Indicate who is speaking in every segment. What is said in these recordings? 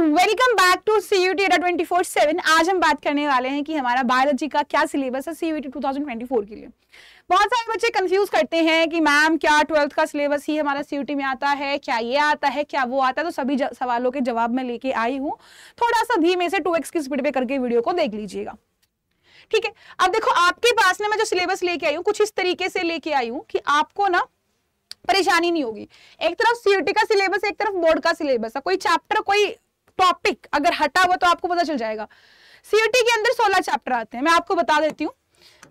Speaker 1: Welcome back to C U T twenty four seven आज हम बात करने वाले हैं कि हमारा बायोलॉजी का क्या सिलेबस है C U T two thousand twenty four के लिए बहुत सारे बच्चे कंफ्यूज करते हैं कि मैम क्या ट्वेल्थ का सिलेबस ही हमारा सी में आता है क्या ये आता है क्या वो आता है तो सभी सवालों के जवाब मैं लेके आई हूँ थोड़ा सा धीमे से टू की स्पीड पे करके वीडियो को देख लीजिएगा ठीक है अब देखो आपके पास ना मैं जो सिलेबस लेके आई हूँ कुछ इस तरीके से लेके आई हूँ कि आपको ना परेशानी नहीं होगी एक तरफ सीयूटी का सिलेबस एक तरफ बोर्ड का सिलेबस है कोई चैप्टर कोई टॉपिक अगर हटा हुआ तो आपको पता चल जाएगा सीईटी के अंदर सोलह चैप्टर आते हैं मैं आपको बता देती हूँ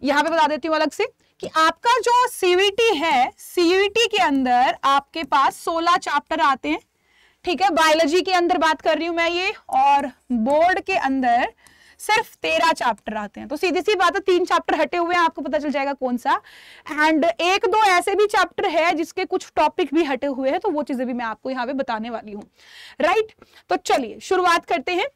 Speaker 1: यहाँ पे बता देती हूँ अलग से कि आपका जो सीवीटी है सीवीटी के अंदर आपके पास सोलह चैप्टर आते हैं ठीक है बायोलॉजी के अंदर बात कर रही हूं मैं ये और बोर्ड के अंदर सिर्फ तेरह चैप्टर आते हैं तो सीधी सी बात है तीन चैप्टर हटे हुए हैं आपको पता चल जाएगा कौन सा एंड एक दो ऐसे भी चैप्टर है जिसके कुछ टॉपिक भी हटे हुए हैं तो वो चीजें भी मैं आपको यहाँ पे बताने वाली हूँ राइट तो चलिए शुरुआत करते हैं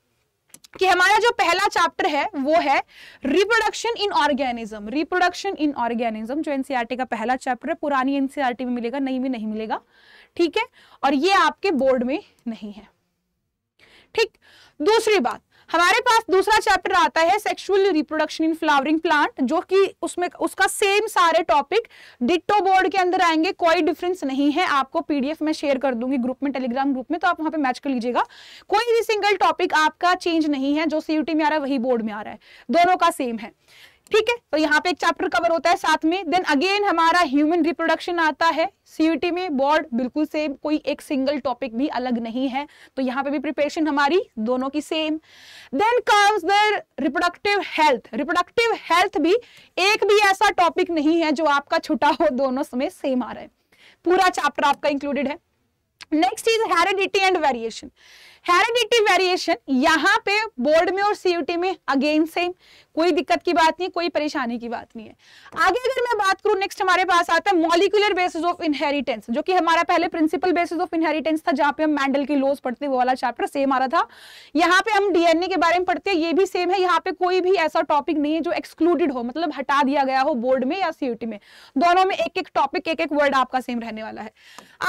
Speaker 1: कि हमारा जो पहला चैप्टर है वो है reproduction in organism reproduction in organism जो एनसीईआरटी e का पहला चैप्टर है पुरानी एनसीईआरटी e में मिलेगा नई में नहीं मिलेगा ठीक है और ये आपके बोर्ड में नहीं है ठीक दूसरी बात हमारे पास दूसरा चैप्टर आता है sexual reproduction in flowering plant जो कि उसमें उसका सेम सारे टॉपिक डिट्टो बोर्ड के अंदर आएंगे कोई डिफरेंस नहीं है आपको पीडीएफ में शेयर कर दूंगी ग्रुप में टेलीग्राम ग्रुप में तो आप वहां पे मैच कर लीजिएगा कोई भी सिंगल टॉपिक आपका चेंज नहीं है जो सीयूटी में आ रहा है वही बोर्ड में आ रहा है दोनों का सेम है ठीक है तो यहाँ पे एक चैप्टर कवर होता है साथ में देन अगेन हमारा ह्यूमन रिप्रोडक्शन आता है सीयूटी में बोर्ड बिल्कुल सेम कोई एक सिंगल टॉपिक भी अलग नहीं है तो यहाँ पे भी प्रिपरेशन हमारी दोनों की same then comes the reproductive health reproductive health भी एक भी ऐसा टॉपिक नहीं है जो आपका छुटा हो दोनों समय सेम आ रहा है पूरा चैप्टर आपका इंक्लूडेड है next is heredity and variation heredity variation यहाँ पे बोर्ड में और सीयूटी में अगेन सेम कोई दिक्कत की बात नहीं कोई परेशानी की बात नहीं है आगे अगर मैं बात करूं नेक्स्ट हमारे पास आता है मॉलिकुलर बेसिस ऑफ इनहेरिटेंस जो कि हमारा पहले प्रिंसिपल बेसिस ऑफ इनहेरिटेंस था जहां पे हम मैंडल की लॉज पढ़ते वो वाला चैप्टर सेम आ रहा था यहाँ पे हम डीएनए के बारे में पढ़ते हैं ये भी सेम है यहाँ पे कोई भी ऐसा टॉपिक नहीं है जो एक्सक्लूडेड हो मतलब हटा दिया गया हो बोर्ड में या सीयूटी में दोनों में एक एक टॉपिक एक एक वर्ड आपका सेम रहने वाला है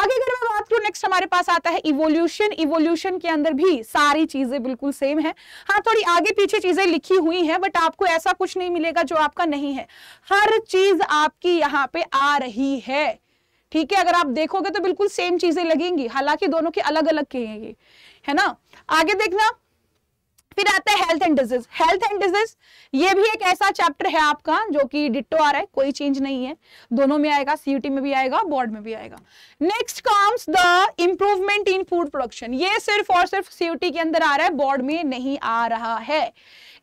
Speaker 1: आगे अगर मैं बात करूं नेक्स्ट हमारे पास आता है इवोल्यूशन इवोल्यूशन के अंदर भी सारी चीजें बिल्कुल सेम है हाँ थोड़ी आगे पीछे चीजें लिखी हुई है बट आपको ऐसा कुछ नहीं मिलेगा जो आपका नहीं है हर चीज आपकी यहाँ पे आ रही है ठीक है अगर आप देखोगे तो बिल्कुल सेम चीजें लगेंगी हालांकि दोनों के अलग अलग कहेंगे है ना आगे देखना फिर आता है health and disease health and disease ये भी एक ऐसा चैप्टर है आपका जो कि डिट्टो आ रहा है कोई चेंज नहीं है दोनों में आएगा सीयूटी में भी आएगा बोर्ड में भी आएगा next comes the improvement in food production ये सिर्फ और सिर्फ सीयूटी के अंदर आ रहा है बोर्ड में नहीं आ रहा है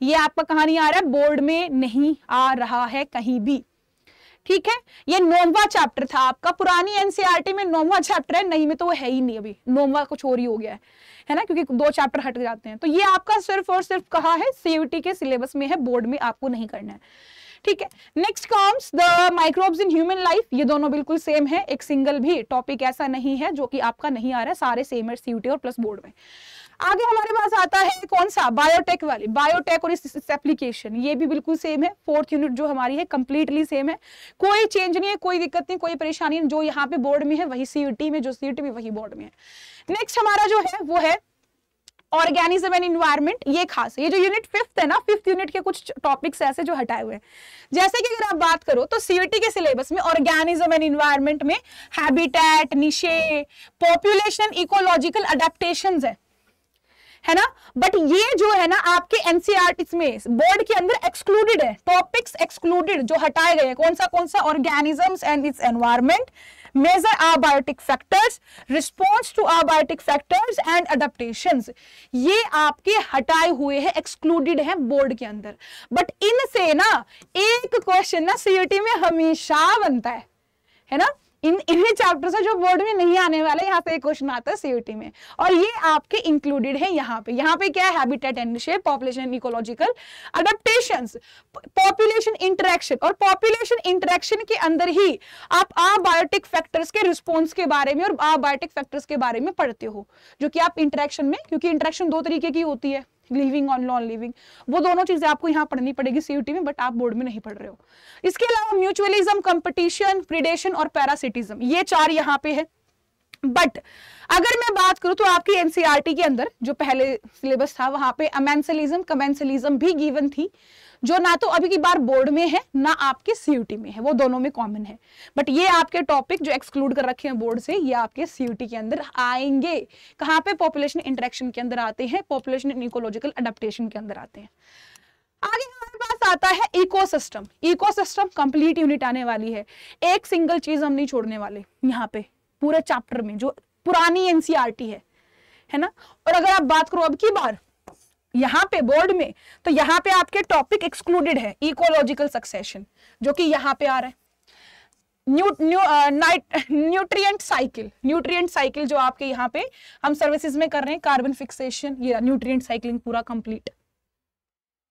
Speaker 1: ये आपका कहानी आ रहा है बोर्ड में नहीं आ रहा है कहीं भी ठीक है ये नोवा चैप्टर था आपका पुरानी एनसीईआरटी e में नोवा चैप्टर है नहीं में तो वो है ही नहीं अभी नोमवा कुछ और ही हो गया है है ना क्योंकि दो चैप्टर हट जाते हैं तो ये आपका सिर्फ और सिर्फ कहा है सीयूटी के सिलेबस में है बोर्ड में आपको नहीं करना है ठीक है next comes the microbes in human life ये दोनों बिल्कुल सेम है एक सिंगल भी टॉपिक ऐसा नहीं है जो कि आपका नहीं आ रहा है सारे सेम है सीयूटी और प्लस बोर्ड में आगे हमारे पास आता है कौन सा बायोटेक वाली बायोटेक और इस एप्लीकेशन ये भी बिल्कुल सेम है फोर्थ यूनिट जो हमारी है कंप्लीटली सेम है कोई चेंज नहीं है कोई दिक्कत नहीं कोई परेशानी नहीं जो यहाँ पे बोर्ड में है वही सीयूटी में जो सीयूटी में वही बोर्ड में है नेक्स्ट हमारा जो है वो है ऑर्गेनिज्म एंड इन्वायरमेंट ये खास है ये जो यूनिट फिफ्थ है ना फिफ्थ यूनिट के कुछ टॉपिक्स ऐसे जो हटाए हुए हैं जैसे कि अगर आप बात करो तो सीयूटी के सिलेबस में ऑर्गेनिज्म एंड इन्वायरमेंट में habitat niche population ecological adaptation है है ना बट ये जो है ना आपके एनसीआर e में बोर्ड के अंदर एक्सक्लूडेड है टॉपिक्स एक्सक्लूडेड जो हटाए गए कौन सा कौन सा organisms and its environment major abiotic factors response to abiotic factors and adaptation ये आपके हटाए हुए हैं एक्सक्लूडेड है बोर्ड के अंदर बट इनसे ना एक क्वेश्चन ना सीयूटी e में हमेशा बनता है है ना इन इन्हीं चैप्टर से जो बोर्ड में नहीं आने वाले यहाँ पे एक क्वेश्चन आता है सीयूटी में और ये आपके इंक्लूडेड है यहाँ पे यहाँ पे क्या है habitat and shape population ecological adaptation population interaction और पॉपुलेशन इंटरेक्शन के अंदर ही आप आबायोटिक फैक्टर्स के रिस्पॉन्स के बारे में और आबायोटिक फैक्टर्स के बारे में पढ़ते हो जो कि आप इंटरेक्शन में क्योंकि इंटरेक्शन दो तरीके की होती है लिविंग ऑन नॉन लिविंग वो दोनों चीजें आपको यहाँ पढ़नी पड़ेगी सीयूटी में बट आप बोर्ड में नहीं पढ़ रहे हो इसके अलावा म्यूचुअलिज्म कंपटीशन प्रिडेशन और पैरासिटिज्म ये चार यहाँ पे है बट अगर मैं बात करूं तो आपकी एनसीईआरटी के अंदर जो पहले सिलेबस था वहां पे अमेंसलिज्म कमेंसलिज्म भी गिवन थी जो ना तो अभी की बार बोर्ड में है ना आपके सीयूटी में है वो दोनों में कॉमन है बट ये आपके टॉपिक जो एक्सक्लूड कर रखे हैं बोर्ड से ये आपके सीयूटी के अंदर आएंगे कहाँ पे पॉपुलेशन इंटरेक्शन के अंदर आते हैं पॉपुलेशन एंड इकोलॉजिकल अडेप्टेशन के अंदर आते हैं आगे हमारे पास आता है इकोसिस्टम इकोसिस्टम कंप्लीट यूनिट आने वाली है एक सिंगल चीज हम नहीं छोड़ने वाले यहाँ पे पूरे चैप्टर में जो पुरानी एनसीआरटी e है है ना और अगर आप बात करो अब की बार यहाँ पे बोर्ड में तो यहाँ पे आपके टॉपिक एक्सक्लूडेड है इकोलॉजिकल सक्सेशन जो कि यहाँ पे आ रहा है new new night nutrient cycle nutrient cycle जो आपके यहाँ पे हम सर्विसेज में कर रहे हैं कार्बन फिक्सेशन ये न्यूट्रिएंट साइकिलिंग पूरा कंप्लीट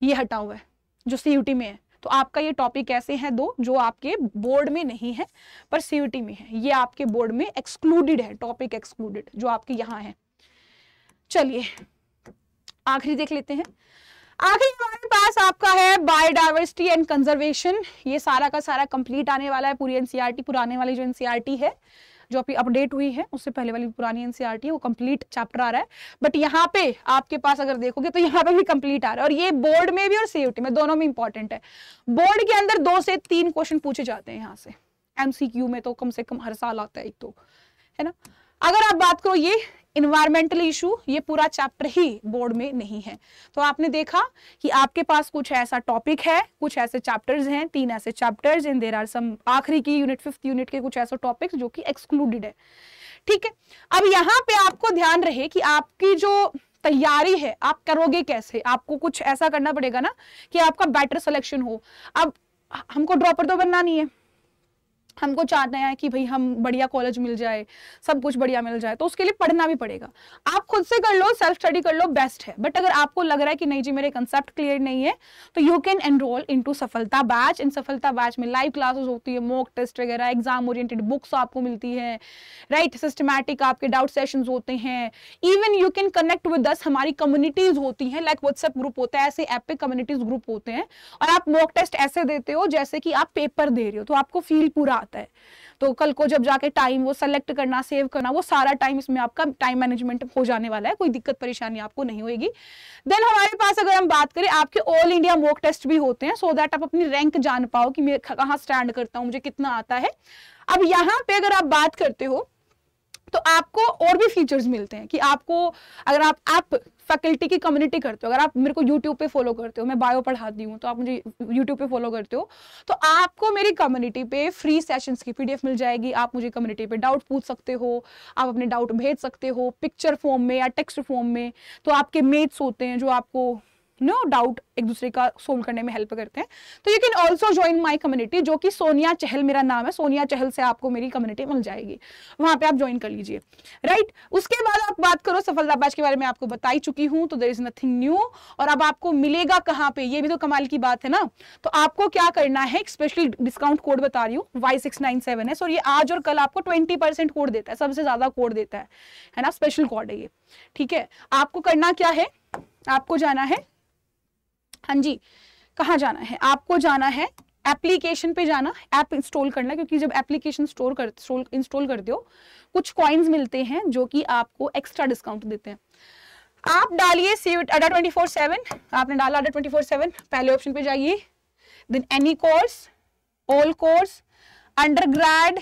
Speaker 1: ये हटा हुआ है जो सीयूटी में है तो आपका ये टॉपिक ऐसे हैं दो जो आपके बोर्ड में नहीं है पर सीयूटी में है ये आपके बोर्ड में एक्सक्लूडेड है टॉपिक एक्सक्लूडेड जो आपके यहाँ है चलिए आखिरी देख लेते हैं आखिर हमारे पास आपका है बायोडाइवर्सिटी एंड कंजर्वेशन ये सारा का सारा कंप्लीट आने वाला है पूरी एनसीआरटी पुराने वाली जो एनसीआरटी है जो अभी अपडेट हुई है उससे पहले वाली पुरानी e है वो कंप्लीट चैप्टर आ रहा है बट यहाँ पे आपके पास अगर देखोगे तो यहाँ पे भी कंप्लीट आ रहा है और ये बोर्ड में भी और सीयूटी में दोनों में इंपॉर्टेंट है बोर्ड के अंदर दो से तीन क्वेश्चन पूछे जाते हैं यहाँ से एमसीक्यू में तो कम से कम हर साल आता है एक तो है ना अगर आप बात करो ये इन्वायरमेंटल इशू ये पूरा चैप्टर ही बोर्ड में नहीं है तो आपने देखा कि आपके पास कुछ ऐसा टॉपिक है कुछ ऐसे चैप्टर्स हैं तीन ऐसे chapters in there are some आखिरी की यूनिट फिफ्थ यूनिट के कुछ ऐसे टॉपिक्स जो कि एक्सक्लूडेड है ठीक है अब यहाँ पे आपको ध्यान रहे कि आपकी जो तैयारी है आप करोगे कैसे आपको कुछ ऐसा करना पड़ेगा ना कि आपका बेटर सिलेक्शन हो अब हमको ड्रॉपर तो बनना नहीं है हमको चाहते हैं कि भाई हम बढ़िया कॉलेज मिल जाए सब कुछ बढ़िया मिल जाए तो उसके लिए पढ़ना भी पड़ेगा आप खुद से कर लो सेल्फ स्टडी कर लो बेस्ट है बट अगर आपको लग रहा है कि नहीं जी मेरे कंसेप्ट क्लियर नहीं है तो यू कैन एनरोल इन सफलता बैच इन सफलता बैच में लाइव क्लासेस होती है मॉक टेस्ट वगैरह एग्जाम ओरिएंटेड बुक्स आपको मिलती है राइट सिस्टमैटिक आपके डाउट सेशन होते हैं even you can connect with this हमारी कम्युनिटीज होती हैं लाइक व्हाट्सएप ग्रुप होता है ऐसे ऐप पे कम्युनिटीज ग्रुप होते हैं और आप मॉक टेस्ट ऐसे देते हो जैसे कि आप पेपर दे रहे हो तो आपको फील पूरा आता है तो कल को जब जाके टाइम वो सेलेक्ट करना सेव करना वो सारा टाइम इसमें आपका टाइम मैनेजमेंट हो जाने वाला है कोई दिक्कत परेशानी आपको नहीं होगी देन हमारे पास अगर हम बात करें आपके ऑल इंडिया मॉक टेस्ट भी होते हैं सो so दैट आप अपनी रैंक जान पाओ कि मैं कहाँ स्टैंड करता हूँ मुझे कितना आता है अब यहाँ पे अगर आप बात करते हो तो आपको और भी फीचर्स मिलते हैं कि आपको अगर आप ऐप फैकल्टी की कम्युनिटी करते हो अगर आप मेरे को यूट्यूब पे फॉलो करते हो मैं बायो पढ़ाती हूँ तो आप मुझे यूट्यूब पे फॉलो करते हो तो आपको मेरी कम्युनिटी पे फ्री सेशंस की पीडीएफ मिल जाएगी आप मुझे कम्युनिटी पे डाउट पूछ सकते हो आप अपने डाउट भेज सकते हो पिक्चर फॉर्म में या टेक्स्ट फॉर्म में तो आपके मेट्स होते हैं जो आपको नो डाउट एक दूसरे का सोल्व करने में हेल्प करते हैं तो you can also join my community जो कि सोनिया चहल मेरा नाम है सोनिया चहल से आपको मेरी कम्युनिटी मिल जाएगी वहां पे आप ज्वाइन कर लीजिए राइट right? उसके बाद आप बात करो सफलता बैच के बारे में आपको बताई चुकी हूँ तो देर इज नथिंग न्यू और अब आपको मिलेगा कहाँ पे ये भी तो कमाल की बात है ना तो आपको क्या करना है स्पेशल डिस्काउंट कोड बता रही हूँ वाई सिक्स नाइन सेवन है सो ये आज और कल आपको ट्वेंटी परसेंट कोड देता है सबसे ज्यादा कोड देता है है ना स्पेशल कोड है ये ठीक है आपको करना क्या है आपको जाना है हाँ जी कहाँ जाना है आपको जाना है एप्लीकेशन पे जाना ऐप इंस्टॉल करना क्योंकि जब एप्लीकेशन स्टोर कर इंस्टॉल कर दो कुछ कॉइन्स मिलते हैं जो कि आपको एक्स्ट्रा डिस्काउंट देते हैं आप डालिए अडा ट्वेंटी फोर सेवन आपने डाला अडा ट्वेंटी फोर सेवन पहले ऑप्शन पे जाइए then any course all course undergrad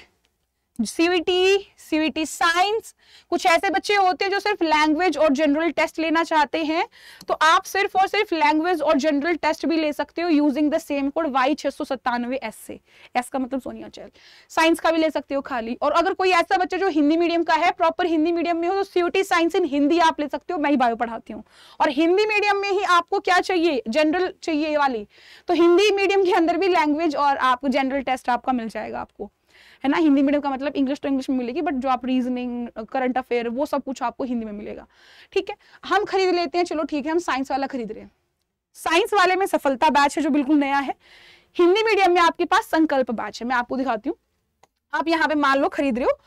Speaker 1: CUET CUET science कुछ ऐसे बच्चे होते हैं जो सिर्फ लैंग्वेज और जनरल टेस्ट लेना चाहते हैं तो आप सिर्फ और सिर्फ लैंग्वेज और जनरल टेस्ट भी ले सकते हो using the same code Y छह सौ सत्तानवे एस से एस का मतलब सोनिया चैल साइंस का भी ले सकते हो खाली और अगर कोई ऐसा बच्चा जो हिंदी मीडियम का है प्रॉपर हिंदी मीडियम में हो तो सीवीटी साइंस इन हिंदी आप ले सकते हो मैं ही बायो पढ़ाती हूँ और हिंदी मीडियम में ही आपको क्या चाहिए जनरल चाहिए वाली तो हिंदी मीडियम के अंदर भी लैंग्वेज और आपको जनरल टेस्ट आपका मिल जाएगा आपको है ना हिंदी मीडियम का मतलब इंग्लिश टू इंग्लिश में मिलेगी बट जो आप रीजनिंग करंट अफेयर वो सब कुछ आपको हिंदी में मिलेगा ठीक है हम खरीद लेते हैं चलो ठीक है हम साइंस वाला खरीद रहे हैं साइंस वाले में सफलता बैच है जो बिल्कुल नया है हिंदी मीडियम में आपके पास संकल्प बैच है मैं आपको दिखाती हूँ आप यहाँ पे मान लो खरीद रहे हो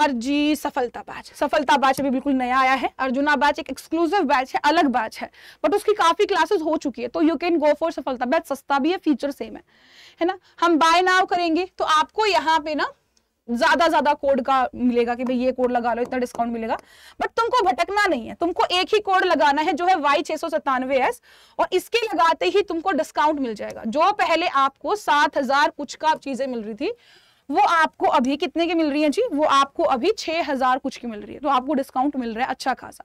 Speaker 1: अर्जी सफलता बैच सफलता बैच अभी बिल्कुल नया आया है अर्जुना बैच एक एक्सक्लूसिव बैच है अलग बैच है बट उसकी काफ़ी क्लासेस हो चुकी है तो you can go for Safalta batch सस्ता भी है फीचर सेम है है ना हम बाय नाउ करेंगे तो आपको यहाँ पे ना ज्यादा ज्यादा कोड का मिलेगा कि भाई ये कोड लगा लो इतना डिस्काउंट मिलेगा बट तुमको भटकना नहीं है तुमको एक ही कोड लगाना है जो है वाई छे सौ सत्तानवे एस और इसके लगाते ही तुमको डिस्काउंट मिल जाएगा जो पहले आपको सात हजार कुछ का चीजें मिल रही थी वो आपको अभी कितने की मिल रही है जी वो आपको अभी छह हज़ार कुछ की मिल रही है तो आपको डिस्काउंट मिल रहा है अच्छा खासा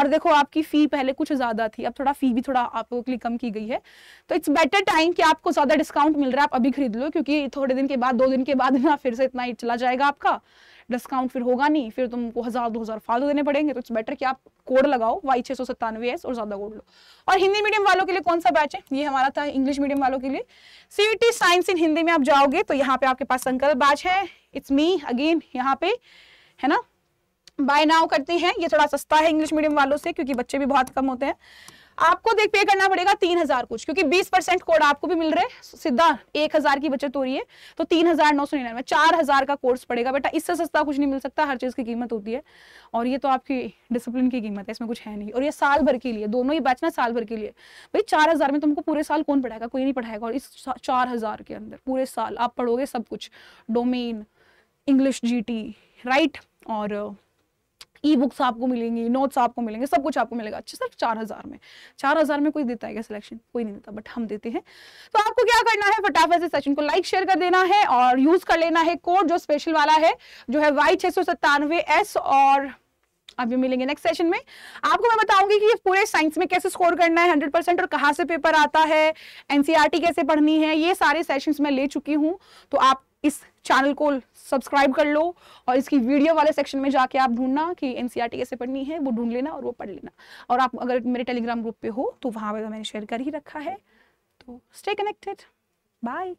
Speaker 1: और देखो आपकी फ़ी पहले कुछ ज़्यादा थी अब थोड़ा फ़ी भी थोड़ा आपको लिए कम की गई है तो इट्स बेटर टाइम कि आपको ज़्यादा डिस्काउंट मिल रहा है आप अभी खरीद लो क्योंकि थोड़े दिन के बाद दो दिन के बाद ना फिर से इतना ही चला जाएगा आपका डिस्काउंट फिर होगा नहीं फिर तुमको हज़ार दो हज़ार फालतू देने पड़ेंगे तो इट्स बेटर कि आप कोड लगाओ वाई छह सौ सत्तानवे एस और ज़्यादा कोड लो और हिंदी मीडियम वालों के लिए कौन सा बैच है ये हमारा था इंग्लिश मीडियम वालों के लिए सी साइंस इन हिंदी में आप जाओगे तो यहाँ पे आपके पास संकल्प बैच है इट्स मी अगेन यहाँ पे है ना बाय नाउ करते हैं ये थोड़ा सस्ता है इंग्लिश मीडियम वालों से क्योंकि बच्चे भी बहुत कम होते हैं आपको देख पे करना पड़ेगा तीन हजार कुछ क्योंकि बीस परसेंट कोड आपको भी मिल रहे सीधा एक हजार की बचत हो रही है तो तीन हजार नौ सौ निन्यानवे चार हजार का कोर्स पड़ेगा बेटा इससे सस्ता कुछ नहीं मिल सकता हर चीज की कीमत होती है और ये तो आपकी डिसिप्लिन की कीमत है इसमें कुछ है नहीं और ये साल भर के लिए दोनों ही बैच ना साल भर के लिए भाई चार हजार में तुमको पूरे साल कौन पढ़ाएगा कोई नहीं पढ़ाएगा और इस चार हजार के अंदर पूरे साल आप पढ़ोगे सब कुछ डोमेन इंग्लिश टी राइट और ई बुक्स आपको मिलेंगी नोट्स आपको मिलेंगे सब कुछ आपको मिलेगा अच्छा सिर्फ चार हज़ार में चार हज़ार में कोई देता है क्या सिलेक्शन कोई नहीं देता बट हम देते हैं तो आपको क्या करना है फटाफट से सेशन को लाइक शेयर कर देना है और यूज़ कर लेना है कोड जो स्पेशल वाला है जो है वाई छह एस और अभी मिलेंगे नेक्स्ट सेशन में आपको मैं बताऊंगी कि ये पूरे साइंस में कैसे स्कोर करना है 100 परसेंट और कहाँ से पेपर आता है एनसीईआरटी e कैसे पढ़नी है ये सारे सेशंस मैं ले चुकी हूँ तो आप इस चैनल को सब्सक्राइब कर लो और इसकी वीडियो वाले सेक्शन में जाके आप ढूंढना कि एन कैसे पढ़नी है वो ढूंढ लेना और वो पढ़ लेना और आप अगर मेरे टेलीग्राम ग्रुप पे हो तो वहां पर तो मैंने शेयर कर ही रखा है तो स्टे कनेक्टेड बाय